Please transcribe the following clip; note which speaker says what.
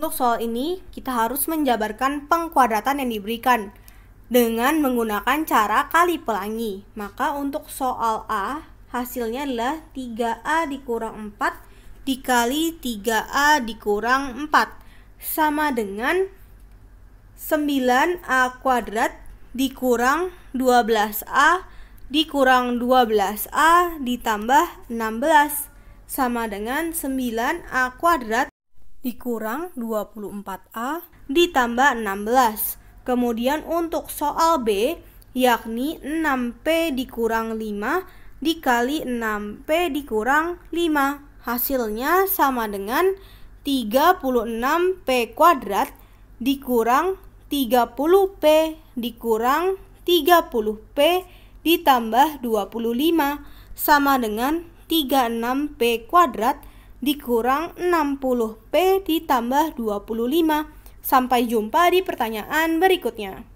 Speaker 1: Untuk soal ini, kita harus menjabarkan pengkuadratan yang diberikan dengan menggunakan cara kali pelangi. Maka untuk soal A, hasilnya adalah 3A dikurang 4 dikali 3A dikurang 4 sama dengan 9A kuadrat dikurang 12A dikurang 12A ditambah 16 sama dengan 9A kuadrat dikurang 24A ditambah 16. Kemudian untuk soal B yakni 6P dikurang 5 dikali 6P dikurang 5. Hasilnya sama dengan 36P kuadrat dikurang 30P dikurang 30P ditambah 25 sama dengan 36P kuadrat dikurang 60P ditambah 25. Sampai jumpa di pertanyaan berikutnya.